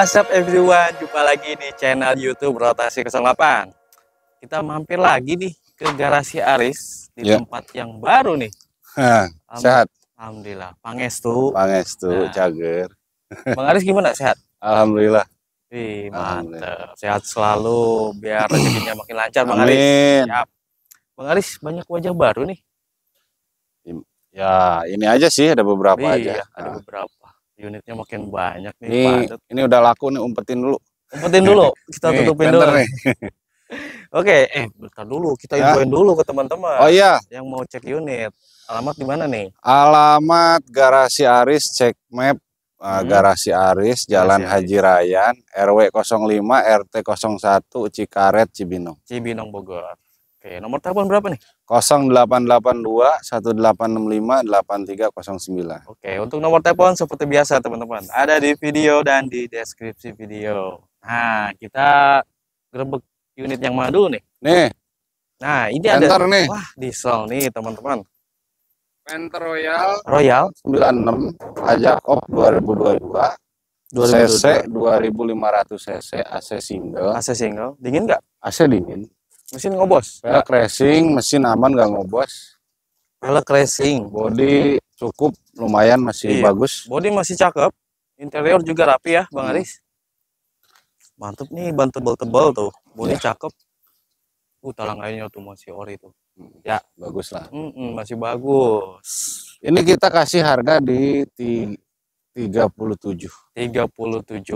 what's up everyone? Jumpa lagi di channel YouTube Rotasi 08. Kita mampir lagi nih ke garasi Aris di yeah. tempat yang baru nih. Ha, sehat. Alhamdulillah. Pangestu. Pangestu, nah. cager. Bang Aris gimana sehat? Alhamdulillah. Ih, mantap. Sehat selalu biar rezekinya makin lancar Bang Aris. Siap. Bang Aris banyak wajah baru nih. Ya, ini aja sih ada beberapa Ih, iya, aja. Ada nah. beberapa unitnya makin banyak nih ini, padat. ini udah laku nih umpetin dulu umpetin dulu kita nih, tutupin dulu nih. oke eh bentar dulu kita ya. infoin dulu ke teman-teman oh iya yang mau cek unit alamat di mana nih alamat garasi Aris cek map ah, hmm. Garasi Aris, Jalan Garasi Haji Rayan, RW 05, RT 01, Cikaret, Cibinong. Cibinong Bogor. Oke, nomor telepon berapa nih? 0882 1865 8309. Oke, untuk nomor telepon seperti biasa teman-teman, ada di video dan di deskripsi video. Nah, kita grebek unit yang madu nih. Nih. Nah, ini Penter ada nih. wah diesel nih teman-teman. Penter Royal Royal 96 ajak op 2022. 2022. CC 2500 cc AC single. AC single. Dingin nggak? AC dingin mesin ngobos pelek racing mesin aman gak ngobos velg racing body cukup lumayan masih iya. bagus body masih cakep interior juga rapi ya Bang hmm. Aris mantep nih ban tebal-tebal tuh body yeah. cakep uh talang airnya tuh masih ori tuh hmm, ya bagus lah mm -mm, masih bagus ini kita kasih harga di 37 37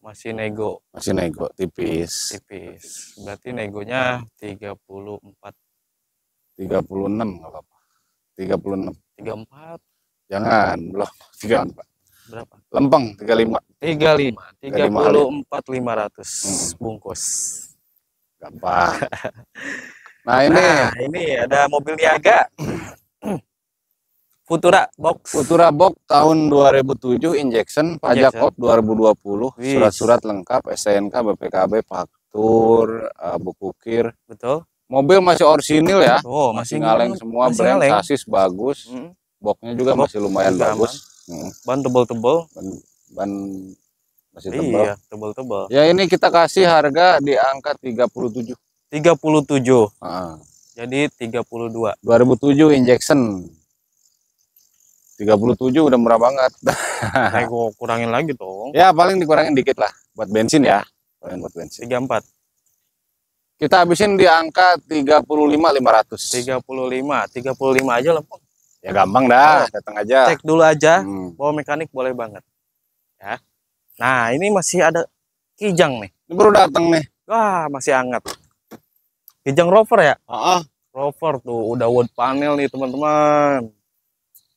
masih nego. Masih nego tipis. Tipis. Berarti negonya tiga puluh empat 34 36 enggak apa-apa. 36. empat Jangan, belum empat Berapa? Lempeng tiga puluh empat lima ratus hmm. bungkus. Gampang. nah, ini nah, ini ada mobil niaga. Futura Box. Futura Box tahun 2007 injection pajak op 2020 surat-surat lengkap STNK BPKB faktur uh, buku kir. Betul. Mobil masih orsinil ya. Oh, masih, masih ngaleng semua brand ngaleng. sasis bagus. Hmm. Boxnya juga box. masih lumayan Bok. bagus. Hmm. Ban tebal-tebal. Ban, ban masih tebal. Iya, tebal-tebal. Ya ini kita kasih harga di angka 37. 37. Heeh. Jadi 32. 2007 injection. 37 udah murah banget. Eh, gue kurangin lagi dong. Ya, paling dikurangin dikit lah buat bensin ya. Paling buat bensin. 34. Kita habisin di angka 35 500. 35, 35 aja lah, Ya gampang dah, nah, datang aja. Cek dulu aja, hmm. bawa mekanik boleh banget. Ya. Nah, ini masih ada Kijang nih. Ini baru datang nih. Wah, masih hangat. Kijang Rover ya? Heeh. Uh -uh. Rover tuh udah wood panel nih, teman-teman.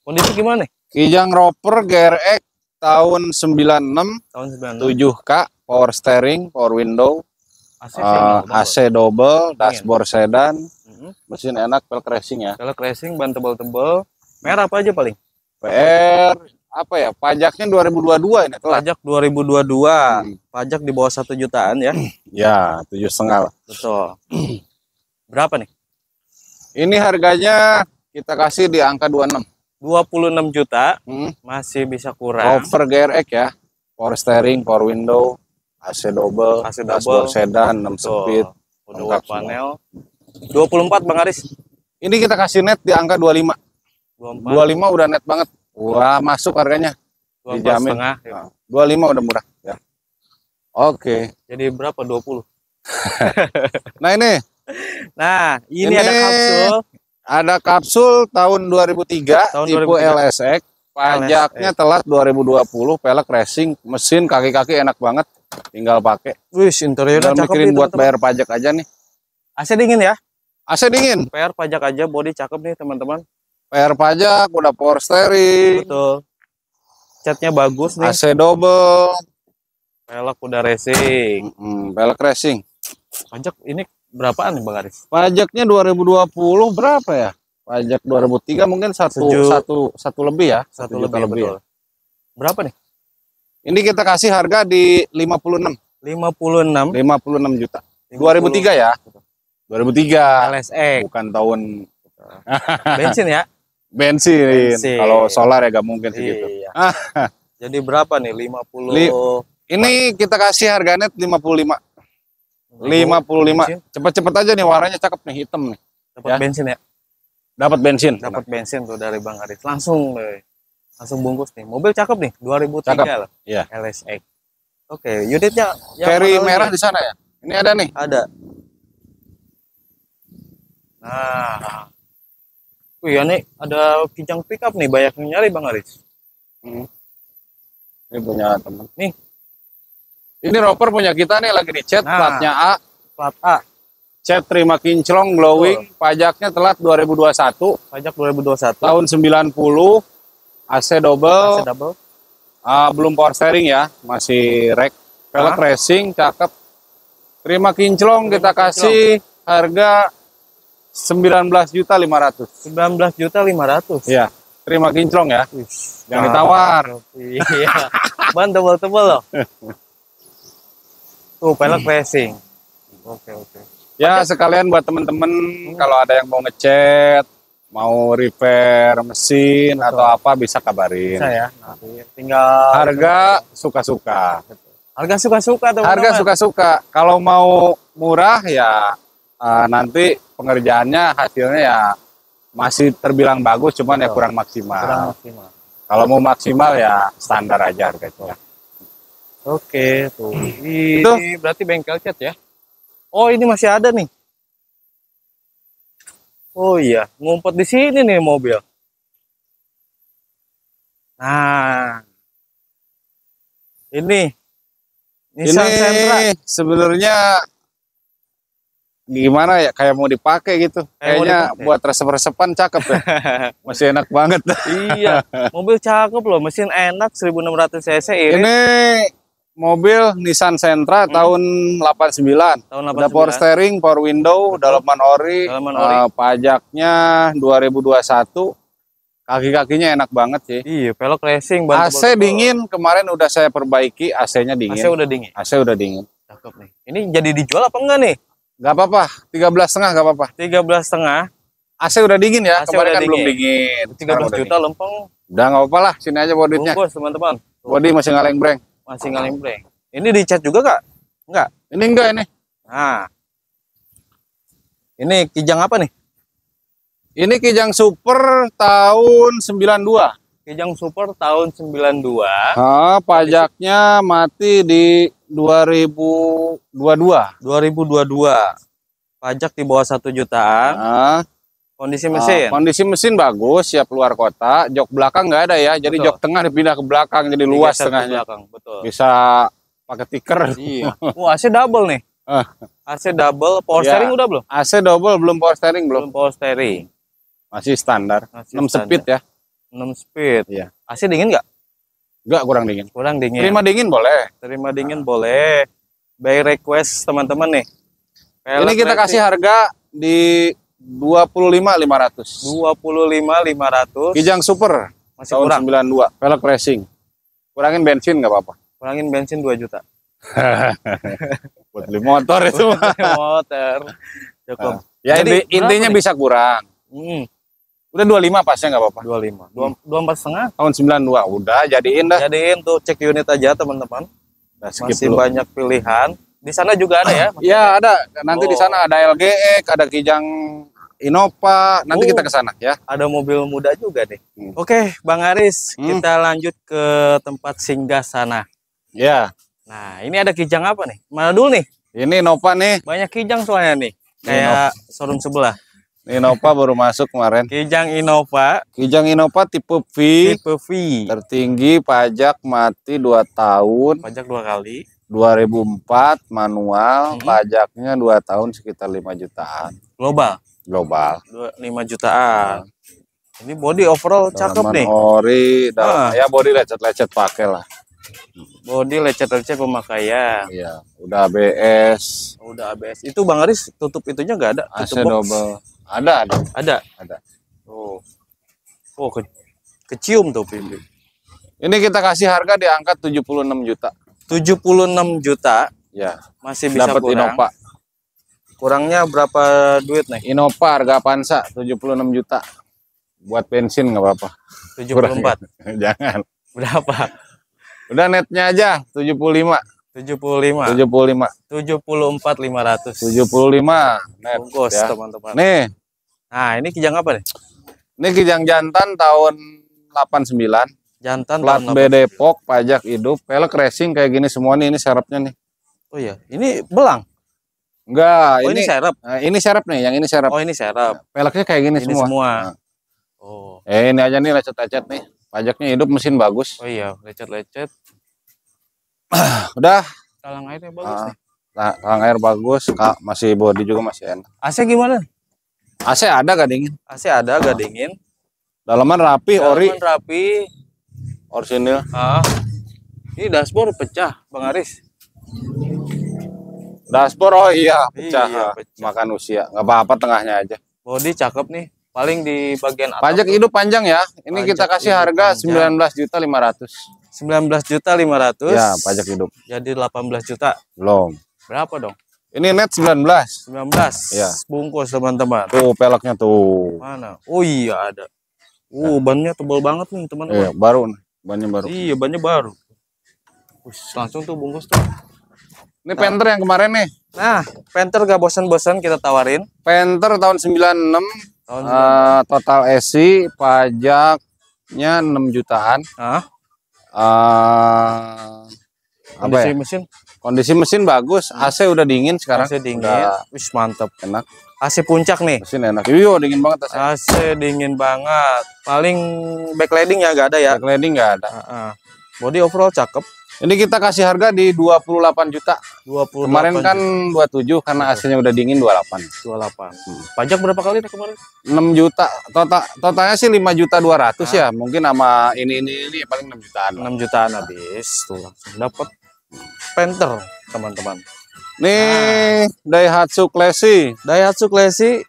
Kondisi gimana? nih? Kijang Roper GRX tahun 96, tahun 96. 7K, power steering, power window, AC, uh, double. AC double, dashboard sedan, mm-hmm. mesin enak, velg racing ya. Velg racing, ban tebal-tebal, merah apa aja paling? PR apa ya? Pajaknya 2022 ini. Telah. Pajak 2022, hmm. pajak di bawah satu jutaan ya? ya, tujuh setengah lah. Betul. Berapa nih? Ini harganya kita kasih di angka 26. 26 juta hmm. masih bisa kurang. Cover GRX ya. Power steering, power window, AC double, AC double, sedan 6 so, speed, dua panel. 24 Bang Aris. Ini kita kasih net di angka 25. 24. 25 udah net banget. Wah, masuk harganya. 24 Dijamin. Setengah, ya. 25 nah, udah murah ya. Oke. Okay. Jadi berapa 20? nah ini. Nah, ini, ini ada kapsul. Ada kapsul tahun 2003 tahun tipe 2003. LSX, pajaknya LSX. telat 2020, pelek racing, mesin kaki-kaki enak banget, tinggal pakai. Wih, interiornya tinggal mikirin buat teman. bayar pajak aja nih. AC dingin ya? AC dingin. Bayar pajak aja, body cakep nih teman-teman. Bayar pajak, udah power steering. Betul. Catnya bagus nih. AC double. Pelek udah racing. Mm -hmm, pelek racing. Pajak ini berapaan nih Bang Arif? Pajaknya 2020 berapa ya? Pajak 2003 mungkin satu Seju... satu satu lebih ya, satu lebih, lebih. Ya. Berapa nih? Ini kita kasih harga di 56. 56. 56 juta. 50. 2003 ya. 2003. LSE. Bukan tahun bensin ya. Bensin. bensin. Kalau solar ya gak mungkin gitu. iya. segitu. Iya. Jadi berapa nih 50? Li... Ini kita kasih harganya 55 lima puluh lima cepet-cepet aja nih warnanya cakep nih hitam nih dapat ya. bensin ya dapat bensin dapat bensin tuh dari Bang Aris langsung deh langsung bungkus nih mobil cakep nih 2003 cakep. lah ya. LSX oke okay, unitnya carry merah ya? di sana ya ini ada nih ada nah wih ini ya ada kijang pickup nih banyak yang nyari Bang Aris hmm. ini punya teman nih ini roper punya kita nih lagi dicet nah, platnya A. Plat A. cet terima kinclong glowing, Betul. pajaknya telat 2021. Pajak 2021. Tahun 90. AC double. AC double. Uh, belum power steering ya, masih rek. Velg racing cakep. Terima kinclong terima kita kasih kinclong. harga 19 juta 500. 19 juta 500. Iya. Terima kinclong ya. Jangan nah, ditawar. Iya. Ban tebel-tebel loh. Oh, pelek iya. racing. Oke, oke. Ya, sekalian buat temen-temen hmm. kalau ada yang mau ngechat, mau repair mesin Betul. atau apa bisa kabarin. Bisa ya. Nah, tinggal harga suka-suka. Harga suka-suka teman-teman. Harga suka-suka. Kalau mau murah ya uh, nanti pengerjaannya hasilnya ya masih terbilang bagus cuman ya Betul. ya kurang maksimal. Kurang maksimal. Kalau mau maksimal ya standar aja harganya. Oke, tuh. Hmm. Ini berarti bengkel cat ya? Oh, ini masih ada nih. Oh iya, ngumpet di sini nih mobil. Nah. Ini Nissan ini Sentra sebenarnya gimana ya kayak mau dipakai gitu. Kayak Kayaknya buat resep-resepan cakep ya. Masih enak banget. iya, mobil cakep loh, mesin enak 1600 cc ini. Ini mobil Nissan Sentra hmm. tahun 89. Tahun 89. Udah power steering, power window, Betul. dalaman ori, dalaman ori. Uh, pajaknya 2021. Kaki-kakinya enak banget sih. Iya, pelok racing. Bantu AC dingin, kemarin udah saya perbaiki, AC-nya dingin. AC udah dingin. AC udah dingin. Cakep nih. Ini jadi dijual apa enggak nih? Gak apa-apa, tiga belas setengah gak apa-apa. Tiga belas setengah. AC udah dingin ya, AC kemarin kan dingin. belum dingin. Tiga belas juta lempeng. Udah gak apa-apa lah, sini aja bodinya. Bos Bungkus teman-teman. Bodi masih ngaleng breng masih ngalimpleng. Ini dicat juga kak? Enggak. Ini enggak ini. Nah, ini kijang apa nih? Ini kijang super tahun 92. Kijang super tahun 92. Ah, pajaknya mati di dua dua dua dua ribu ribu 2022. dua Pajak di bawah satu jutaan. Ah. Kondisi ah, mesin. Uh, kondisi mesin bagus, siap luar kota. Jok belakang nggak ada ya, jadi jok tengah dipindah ke belakang, jadi Digeser luas tengahnya. Belakang, betul. Bisa pakai tiker. Iya. Wah, AC double nih. Uh. Ah. AC double, power ya, steering udah belum? AC double belum power steering belum. Belum power steering. Masih standar. Masih 6 standar. speed ya. 6 speed. Iya. AC dingin nggak? Nggak kurang dingin. Kurang dingin. Terima dingin boleh. Terima dingin uh. boleh. By request teman-teman nih. Pelet Ini kita kasih harga di dua dua puluh puluh lima lima lima ratus lima ratus Kijang Super masih tahun sembilan dua velg racing. Kurangin bensin nggak apa-apa. Kurangin bensin dua juta. Buat beli motor itu motor. Cukup. Nah. Ya Jadi, intinya nih? bisa kurang. Hmm. Udah lima pasnya nggak apa-apa. dua 25. Hmm. dua 24 setengah tahun sembilan dua udah jadiin dah. Jadiin tuh cek unit aja teman-teman. Nah, masih dulu. banyak pilihan. Di sana juga ada ya? Iya, ada. Nanti oh. di sana ada LGX, ada Kijang Innova. Nanti oh, kita ke sana ya. Ada mobil muda juga nih. Hmm. Oke, Bang Aris, hmm. kita lanjut ke tempat singgah sana. Ya. Nah, ini ada kijang apa nih? Mana dulu nih? Ini Innova nih. Banyak kijang soalnya nih. Kayak showroom sebelah. Innova baru masuk kemarin. Kijang Innova. Kijang Innova tipe V. Tipe V. Tertinggi pajak mati 2 tahun. Pajak dua kali. 2004 manual, hmm. pajaknya 2 tahun sekitar 5 jutaan. Global global 5 jutaan nah. ini body overall cakep nih ori dalam, nah. Ah. ya body lecet-lecet pakai lah body lecet-lecet pemakaian ya, udah ABS udah ABS itu Bang Aris tutup itunya nggak ada AC double ada ada ada ada oh oh ke kecium tuh pilih ini kita kasih harga di angka 76 juta 76 juta ya masih bisa dapat Innova Kurangnya berapa duit nih? Innova harga Pansa 76 juta. Buat bensin nggak apa-apa. 74. Jangan. Berapa? Udah netnya aja 75. 75. 75. 74 500. 75 net bungkus ya. teman-teman. Nih. Nah, ini kijang apa nih? Ini kijang jantan tahun 89. Jantan Plat tahun 89. B Depok, pajak hidup, pelek racing kayak gini semua nih ini serapnya nih. Oh iya, ini belang. Enggak, oh, ini, ini serep. Nah, ini serep nih, yang ini serep. Oh, ini serep. Nah, peleknya kayak gini, ini semua. semua. Nah. Oh. Eh, ini aja nih lecet-lecet nih. Pajaknya hidup, mesin bagus. Oh iya, lecet-lecet. Udah. Talang airnya ah, bagus nah, nih. Talang air bagus, Kak. Masih body juga masih enak. AC gimana? AC ada gak dingin? AC ada gak dingin. Dalaman rapi, Dalaman ori. Dalaman rapi. Orsinil. Ah. Ini dashboard pecah, Bang Aris. Dashboard oh iya, iya pecah. Iya, pecah. Makan usia. nggak apa-apa tengahnya aja. Body cakep nih. Paling di bagian atas. Pajak hidup panjang ya. Ini pajak kita kasih harga sembilan 19 juta 500. 19 juta 500. Ya, pajak hidup. Jadi 18 juta. Belum. Berapa dong? Ini net 19. 19. Ya. Bungkus teman-teman. Tuh peleknya tuh. Mana? Oh iya ada. Uh, bannya tebal banget nih, teman-teman. Iya, baru nih. Bannya baru. Iya, bannya baru. Ush, langsung tuh bungkus tuh. Ini nah. Panther yang kemarin nih. Nah, Panther gak bosan-bosan kita tawarin. Panther tahun 96. Tahun 96. Uh, eh, total esi pajaknya 6 jutaan. Ah, Uh, kondisi ya? mesin kondisi mesin bagus AC udah dingin sekarang AC dingin udah... wis mantep enak AC puncak nih mesin enak iyo dingin banget AC, AC dingin banget paling backlighting ya gak ada ya backlighting gak ada uh -uh. body overall cakep ini kita kasih harga di 28 juta. 28 kemarin kan juta. 27 karena aslinya udah dingin 28. 28. Hmm. Pajak berapa kali nih kemarin? 6 juta. Total totalnya sih 5 juta 200 nah. ya. Ah. Mungkin sama ini ini ini ya, paling 6 jutaan. 6 jutaan nah. habis. Tuh langsung dapat Panther, teman-teman. Nih, nah. Daihatsu Classy. Daihatsu Classy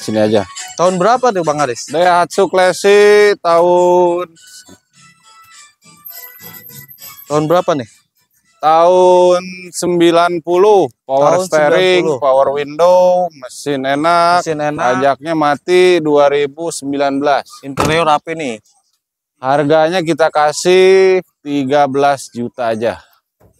sini aja. Tahun berapa tuh Bang Aris? Daihatsu Classy tahun Tahun berapa nih? Tahun 90, power Tahun steering, 90. power window, mesin enak, mesin enak. pajaknya mati 2019. Interior apa nih? Harganya kita kasih 13 juta aja.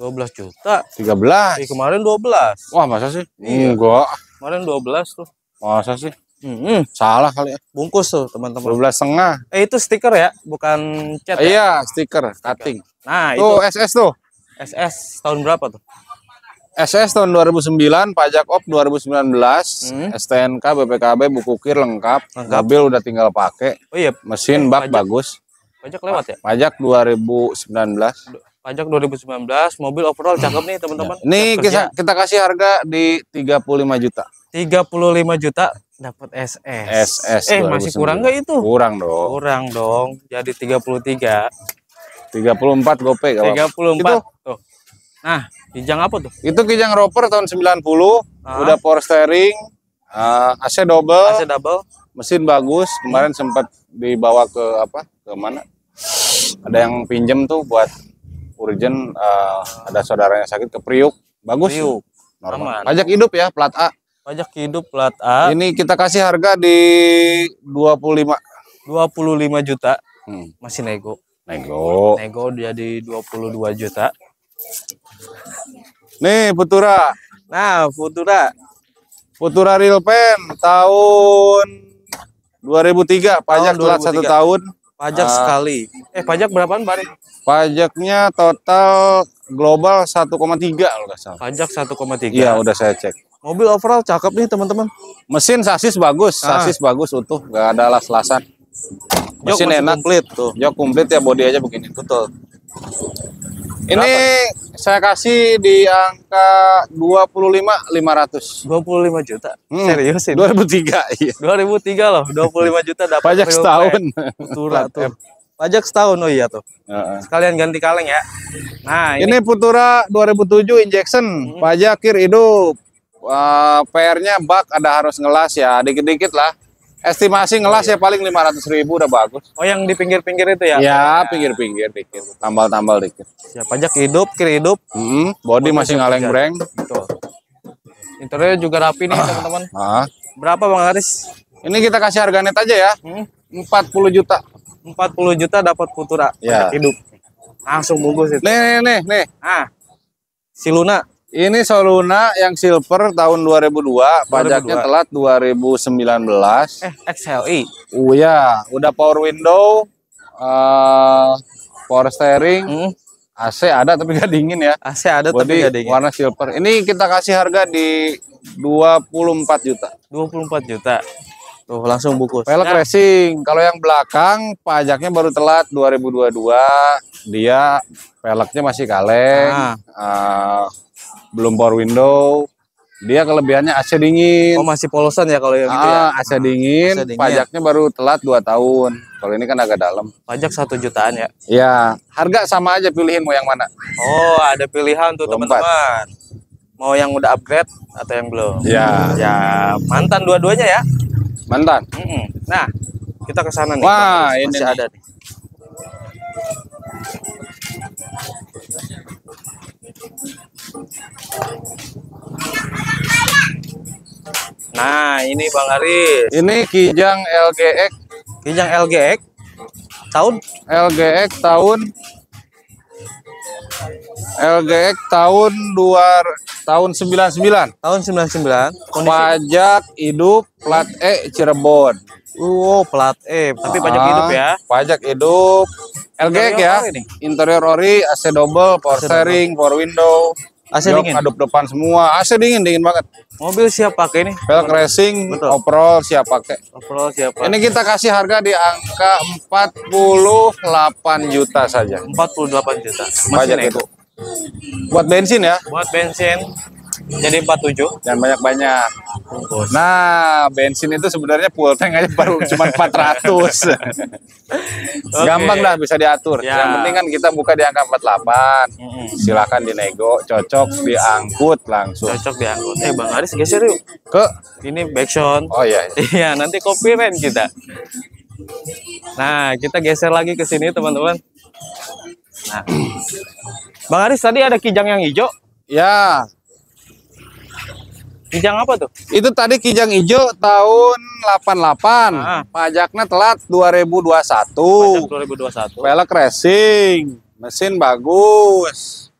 12 juta. 13. Eh, kemarin 12. Wah, masa sih? Iya. Enggak. Kemarin 12 tuh. Masa sih? Mm -hmm. Salah kali ya. Bungkus tuh, teman-teman. 12 setengah. Eh, itu stiker ya, bukan cat. Ah, ya? Iya, stiker, cutting. Nah, itu. Tuh, SS tuh. SS tahun berapa tuh? SS tahun 2009, pajak op 2019, hmm. STNK, BPKB, buku kir lengkap, lengkap. udah tinggal pakai. Oh iya, mesin bak pajak. bagus. Pajak lewat ya? Pajak 2019. Pajak 2019, mobil overall cakep nih teman-teman. Ya. Nih kita, kita kasih harga di 35 juta. 35 juta dapat SS. SS. Eh 2019. masih kurang nggak itu? Kurang dong. Kurang dong. Jadi 33 tiga puluh empat gopek kalau. 34. Itu, tuh. Nah, kijang apa tuh? Itu kijang roper tahun sembilan ah. udah power steering, uh, ah, AC double. AC double. Mesin bagus, kemarin sempat dibawa ke apa? Ke mana? Ada yang pinjem tuh buat urgent uh, ada saudaranya sakit ke Priuk. Bagus. Priuk. Normal. Aman. Pajak hidup ya, plat A. Pajak hidup plat A. Ini kita kasih harga di 25. 25 juta. Hmm. Masih nego. Nego. Nego jadi 22 juta. Nih Futura. Nah, Futura. Futura Real Pen tahun 2003, pajak telat satu tahun. Pajak uh, sekali. Eh, pajak berapaan, Bang? Pajaknya total global 1,3 kalau Pajak 1,3. Iya, udah saya cek. Mobil overall cakep nih, teman-teman. Mesin sasis bagus, ah. sasis bagus utuh, nggak ada las-lasan mesin enak komplit tuh jok komplit ya body aja begini betul ini Berapa? saya kasih di angka 25 500. 25 juta. Hmm. Serius ini. 2003 iya. 2003 loh, 25 juta dapat pajak setahun. Putura tuh. Pajak setahun oh iya tuh. Uh Sekalian ganti kaleng ya. Nah, ini, ini Putura 2007 injection, hmm. pajak kir hidup. Uh, PR-nya bak ada harus ngelas ya, dikit-dikit lah. Estimasi ngelas ya paling 500 ribu udah bagus. Oh yang di pinggir-pinggir itu ya? Ya pinggir-pinggir dikit, tambal-tambal dikit. Ya pajak hidup, kiri hidup. Mm -hmm. Body masih ngaleng breng. Betul. Interior juga rapi nih ah, teman-teman. Ah. Berapa Bang Aris? Ini kita kasih harga net aja ya. Hmm? 40 juta. 40 juta dapat Futura ya. hidup. Langsung bungkus itu. Nih nih nih nih. Ah. Si Luna ini Soluna yang silver tahun 2002, 2002. pajaknya telat 2019. Eh, XLI. E. Oh uh, ya, udah power window, uh, power steering, hmm. AC ada tapi nggak dingin ya. AC ada Body, tapi gak dingin. Warna silver. Ini kita kasih harga di 24 juta. 24 juta. Tuh langsung buku. Pelek nah. racing. Kalau yang belakang pajaknya baru telat 2022. Dia velgnya masih kaleng. Nah. Uh, belum power window. Dia kelebihannya AC dingin. Oh, masih polosan ya kalau yang gitu ya? ah, itu ya. AC hmm, dingin, AC dingin, pajaknya baru telat 2 tahun. Kalau ini kan agak dalam. Pajak satu jutaan ya. Iya, harga sama aja pilihin mau yang mana. Oh, ada pilihan tuh teman-teman. Mau yang udah upgrade atau yang belum? Iya. Ya, mantan dua-duanya ya. Mantan. Mm -mm. Nah, kita ke sana nih. Wah, ini masih ada nih. Nah, ini Bang Aris. Ini Kijang LGX. Kijang LGX tahun LGX tahun LGX tahun 2 tahun 99. Tahun 99. Kondisi. Pajak hidup plat E Cirebon. Wow, plat E. Tapi ah, pajak hidup ya. Pajak hidup. LGX ya. Ini. Interior ori, AC double, power steering, power window. AC jok, dingin. Aduk depan semua. AC dingin, dingin banget. Mobil siap pakai ini? Velg racing, Betul. overall siap pakai. Overall siap pakai. Ini kita kasih harga di angka 48 juta saja. 48 juta. Mesin Pajak ya, itu. Buat bensin ya? Buat bensin jadi 47 dan banyak-banyak nah bensin itu sebenarnya full tank aja baru cuma 400 okay. gampang lah bisa diatur ya. yang penting kan kita buka di angka 48 hmm. silahkan dinego cocok diangkut langsung cocok diangkut eh Bang Aris geser yuk ke ini backshot oh iya iya nanti copyright kita nah kita geser lagi ke sini teman-teman nah Bang Aris tadi ada kijang yang hijau ya Kijang apa tuh? Itu tadi kijang hijau tahun 88. Ah. Pajaknya telat 2021. Pajak 2021. Velg racing. Mesin bagus.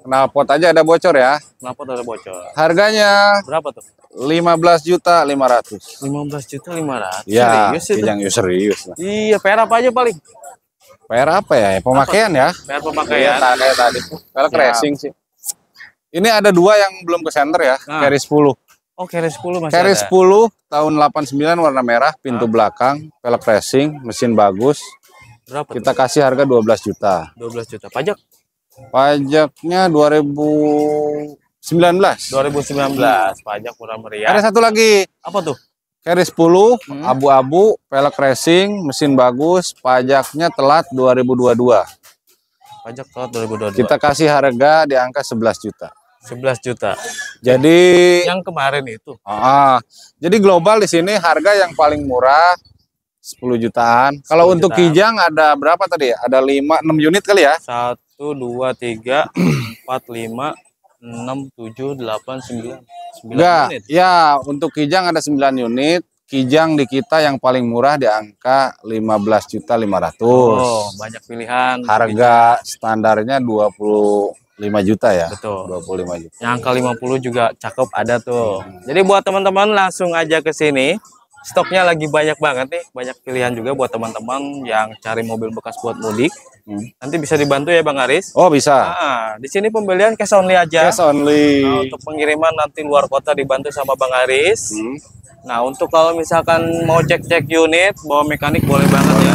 Knalpot aja ada bocor ya. Knalpot ada bocor. Harganya berapa tuh? 15 juta 500. 15 juta 500. Ya, serius itu? kijang itu? Ya serius lah. Iya, per apa aja paling? Per apa ya? Pemakaian apa? ya? Per pemakaian. Iya, tadi tadi. Pelek ya. racing sih. Ini ada dua yang belum ke center ya, nah. carry 10. Oh, carry 10 masih Carry ada. 10 tahun 89 warna merah, pintu nah. belakang, pelek racing, mesin bagus. Berapa? Kita tuh? kasih harga 12 juta. 12 juta. Pajak? Pajaknya 2019. 2019. Pajak kurang meriah. Ada satu lagi. Apa tuh? Carry 10, hmm. abu-abu, hmm. pelek racing, mesin bagus, pajaknya telat 2022. Pajak telat 2022. Kita kasih harga di angka 11 juta. 11 juta. Jadi yang kemarin itu. Ah, jadi global di sini harga yang paling murah 10 jutaan. 10 Kalau jutaan. untuk kijang ada berapa tadi ya? Ada 5 6 unit kali ya? 1 2 3 4 5 6 7 8 9. 9 Enggak, unit. Ya, untuk kijang ada 9 unit. Kijang di kita yang paling murah di angka 15 juta 500. Oh, banyak pilihan. Harga standarnya 20 5 juta ya? Betul. 25 juta. Yang ke 50 juga cakep ada tuh. Hmm. Jadi buat teman-teman langsung aja ke sini. Stoknya lagi banyak banget nih, banyak pilihan juga buat teman-teman yang cari mobil bekas buat mudik. Hmm. Nanti bisa dibantu ya Bang Aris? Oh, bisa. Nah, di sini pembelian cash only aja. Cash only. Nah, untuk pengiriman nanti luar kota dibantu sama Bang Aris. Hmm. Nah, untuk kalau misalkan mau cek-cek unit, bawa mekanik boleh banget ya.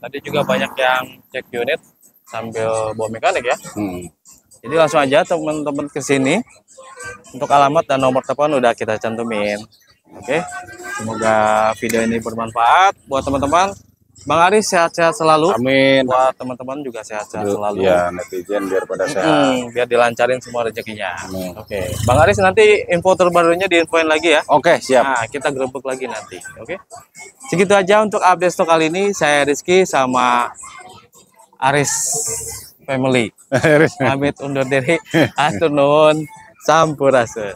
Tadi juga banyak yang cek unit sambil bawa mekanik ya. Hmm. Jadi langsung aja teman-teman ke sini. Untuk alamat dan nomor telepon udah kita cantumin. Oke. Semoga video ini bermanfaat buat teman-teman. Bang Aris sehat-sehat selalu. Amin. Buat teman-teman juga sehat-sehat selalu. Iya, netizen biar pada sehat. -hmm, biar dilancarin semua rezekinya. Oke. Bang Aris nanti info terbarunya diinfoin lagi ya. Oke, siap. Nah, kita grebek lagi nanti. Oke. Okay? Segitu aja untuk update stok kali ini. Saya Rizky sama Aris family. Amit undur diri. Atur nuhun. Sampurasun.